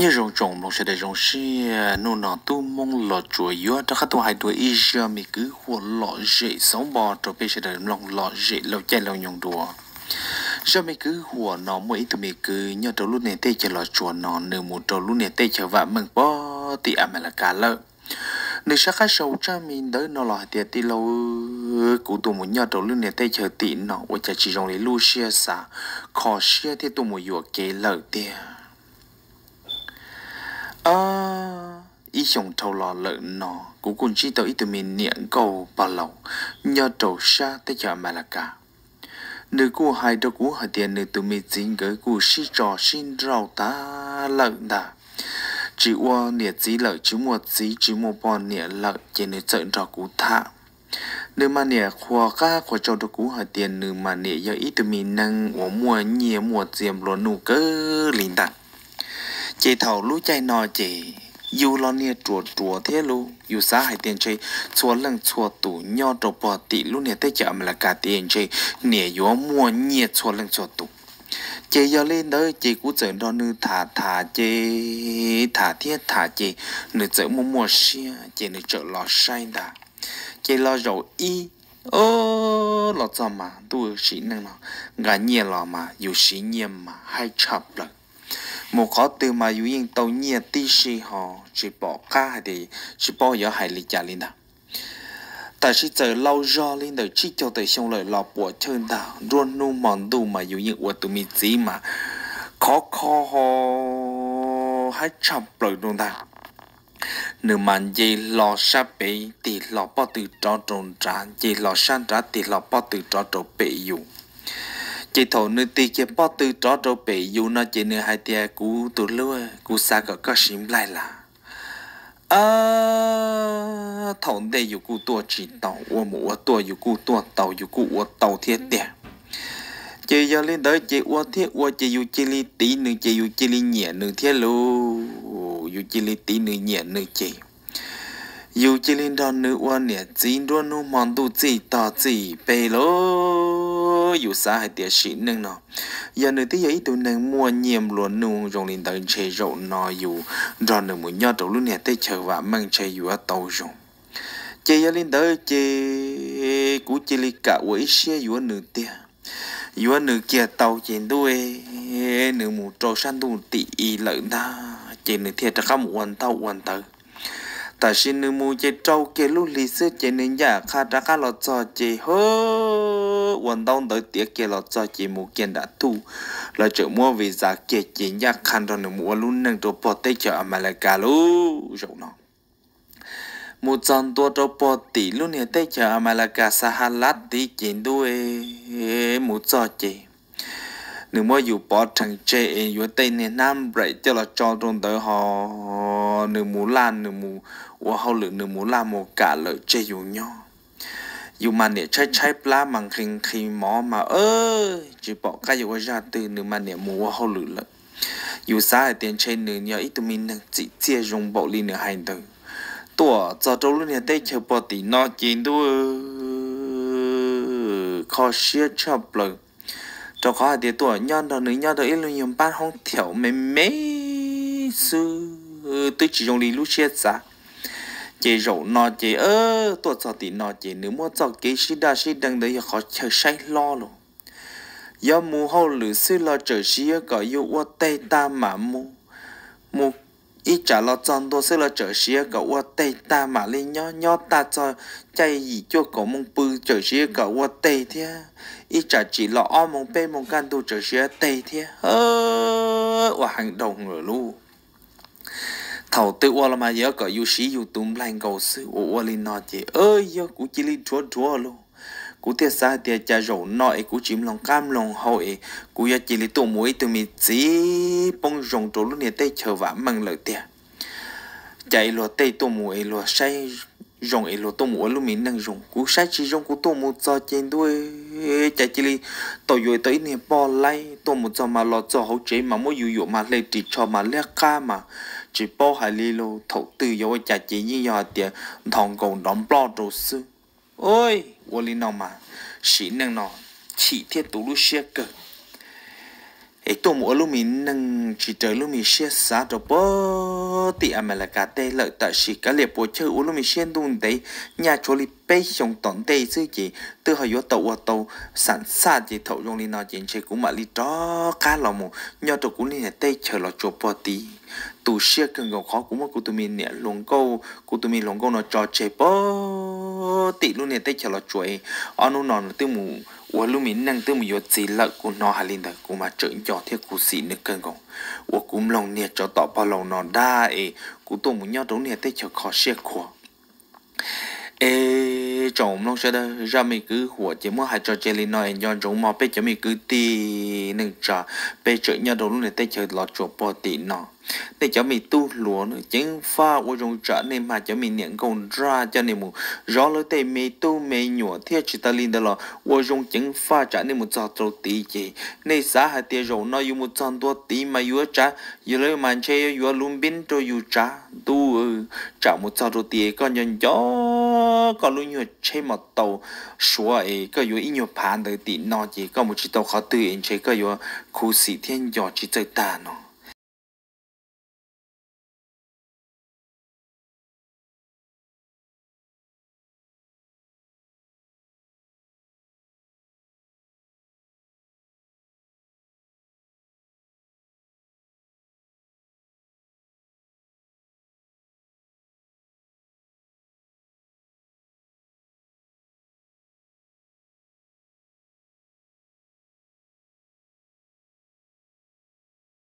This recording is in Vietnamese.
như rồng trồng mong sẽ để rồng si nô nọ tu mong lọ chùa yếu cho khách tu hai tuổi Asia mi cứ hồ lọ dễ sáu bò cho bây sẽ lòng lọ dễ lâu chạy lâu nhung đùa giờ mi cứ hồ nọ mỗi tụi mi cứ nhớ đầu lúc này tê chờ lọ chùa nọ nửa một đầu lúc này tê chờ vạ mừng bó thì à là cả lợ nếu sắc khai sâu cha mình đỡ nó lọ tiệt ti lâu cụ tụi muốn nhớ đầu lúc này tê chờ tị nọ ôi chả chỉ rồng lấy lu xia xả khó xia thì tụi muốn yếu kế lợ tiệt à ý chồng thâu lò lợn nó cũng cùng chi tới từ miền niệm cầu bà lầu nhờ trầu xa tới chợ mà là cả nữ cô hai đầu cú hai tiền nữ từ miền dính gửi cô xí trò xin rau ta lợn đã chỉ qua nịa dí lợn chứ mua dí chứ mua bò nịa lợn chỉ nơi chợ trò cú thả nữ mà nịa khoa ca khoa cho đầu cú hai tiền nữ mà nịa giờ ít từ miền năng uống mua nhiều mua diêm luôn nụ cơ linh đặt chị thầu lũ chạy nò chị dù lo nè chùa chùa thế lu dù xã hải tiền chơi chùa lần chùa tủ nho trầu bò tị lu nè tới chợ mà là cả tiền chơi nè yếu mua nhẹ chùa lần chùa tủ chị giờ lên tới chị cũng chở đo nư thả thả chị thả thiết thả chị nữ chở mua mua xe chị nữ chở lò say đã chị lo dầu y ô lo cho mà tôi sĩ năng nó gà nhẹ lo mà dù sĩ nhẹ mà hay chập lại một khó từ mà dụ yên tàu nhiệt tí sĩ họ chỉ bỏ cá hay thì chỉ bỏ giờ hay lý trả lên đó tại sĩ giờ lâu do lên đời chỉ cho tới xong lời lọp của chân đạo luôn nu mòn đủ mà dụ yên của tụi mình gì mà khó khó ho hãy chọc lời luôn ta, nếu mà gì lò sa bị thì lò bao từ trò trồn trả gì lò san trả thì lò bao từ trò trộn bị dùng chị thổ nữ tì chế bó tư tró trâu bể dù nó chị nữ hai tia cú tù lưu cú xa có có xím lại là à thổ đây dù cú tua chỉ tàu ô mũ ô tua dù cú tua tàu dù cú ô tàu thiết tiền chị giờ lên tới chị ô thiết ô chị dù chị li tí nữ chị dù chị li nhẹ nữ thiết lù dù chị li tí nữ nhẹ nữ chị dù chị lên đó nữ ô nhẹ chín đua nữ mòn tu chỉ tỏ chỉ bề lô mơ dù xa hay tiệt sĩ nâng nó giờ nơi tí giấy tụi nâng mua nhiệm luôn nụ rộng lên tầng chế rộ nó dù rồi nâng mũi nhó trộn lúc nè tê chờ và mang chế dù tàu rộng chế giờ lên tới chế cú chế li cả quấy xe dù nửa tia dù nửa kia tàu chế đuôi nửa mù trò săn tù tị lợn ta chế nửa thiệt là không hoàn tàu hoàn tàu ta xin nửa mù chế trâu kia lúc lì xưa chế nửa giả khá ra khá lọt cho chế hơ tới tiếc kia là cho chị mua kiện đã thu là chợ mua vì giá kia chị nhắc khăn rồi nữa mua luôn nâng cho bỏ tới chợ America luôn chỗ nó một trăm tua cho bỏ tỷ luôn hiện tới chợ America lát thì chỉ đuôi một cho chị nếu mà dù bỏ thằng chê dù tây nè nam bảy cho là cho trong tới họ nếu muốn làm nếu muốn họ lượng nếu muốn làm một cả lợi chê dù nhau dù mà nè chạy chạy pla mà khinh khi mò mà ơi chỉ bỏ cái dù ra từ nửa mà nè mua hậu lử lợ dù xa tiền trên nửa nhớ ít tụi mình đang chỉ chia dùng bộ ly nửa hành từ tủa cho trâu luôn nè, tay chơi bỏ tí nó chín tu khó xia chập lợ cho khó thì tủa nhon đó nửa nhon đó ít luôn nhầm ban không thiểu mấy mấy sư tôi chỉ dùng lý lúc chết xa chị rổ nọ chị ơ tôi cho tí nọ chị nếu mua cho cái sĩ đa sĩ đằng đấy khó chờ say lo luôn do mù hậu lử sư lo chờ sĩ có yêu qua tây ta mà mù mù ít trả lo chọn đồ sư lo chờ sĩ có qua tây ta mà lên nhó nhó ta cho chạy gì cho có mông bự chờ sĩ có qua tây thế ít trả chỉ lo o mông bê mông can đồ chờ sĩ tây thế ơ và hành động rồi luôn thầu tự ô là mà giờ có yêu sĩ yêu tùng lành cầu sư ô ô lên nó chị ơi giờ cú chỉ lên chúa chúa luôn cú thiệt xa tiệt cha rổ nội cú chìm lòng cam lòng hội cú giờ chỉ lấy tổ mũi từ mi chỉ bông rồng trổ lúc này tây chờ vả măng lợi tiệt chạy lo tây tổ mũi lo say rồng ấy lúa tổ mũi lúc mình đang rồng cú say chỉ rồng cú tổ mũi cho trên đuôi chạy chỉ lấy tổ dồi tới này bò lấy tổ mũi cho mà lo cho hậu chế mà mỗi yêu yêu mà lấy chỉ cho mà lẹ ca mà chỉ bao hai li lô thấu từ yếu chả chỉ như yếu tiền thằng con đóng bao đồ sư ôi vô lý nào mà sĩ năng nó chỉ thiết tụ lũ xe cơ ấy tôi mỗi lũ mình năng chỉ trời lũ mình xe xa đồ bơ ti America tê lợi tại sĩ cái liệt bộ chơi uống mi xuyên đun đấy nhà chỗ liệt bây trong tổng tê chứ gì từ hồi yếu tàu tàu sẵn sàng gì thầu trong li nó chuyện chơi cũng mà liệt đó cá lò mù nhờ tàu cũng liên tê chờ lò chỗ bỏ tí tụ xe cần gò khó cũng mà cụ tụi mình nè lồng câu cụ tụi mình lồng câu nó trò chơi bơ nó luôn này tay chờ là chuối anh nó nó tiêu mù ủa lúc mình năng tiêu mù yo chỉ lợ của nó hà linh đó của mà trở cho thiết của xì nước cơn gồng ủa cũng lòng nè cho tỏ bao lòng nó đa ấy của tôi muốn nhau đúng nè tay chờ khó xe của ê chồng long sẽ đó ra mình cứ chỉ muốn hai trò chơi linh nói do chúng mà bây giờ mình cứ tì nên trò bây chơi nhau đúng nè tay chờ lọt chuột bỏ tì nó để cho mình tu lúa nữa chính pha của dòng trả nên mà cho mình niệm công ra cho nên một rõ lối tây mình tu mê nhổ thiết chỉ ta linh đó là của dòng chính pha trả nên một trò trâu tí chị nên xã hạ tiền rồi nó dùng một tròn tua tí mà yếu trả yếu lấy mà chơi yếu luôn bên cho yếu trả tu trả một trò trâu tí có nhận gió có luôn nhiều chơi một tàu số ấy có yếu ít nhiều phán tới tí nó chỉ có một chiếc tàu khó tự chế có yếu khu sĩ thiên gió chỉ chơi ta nó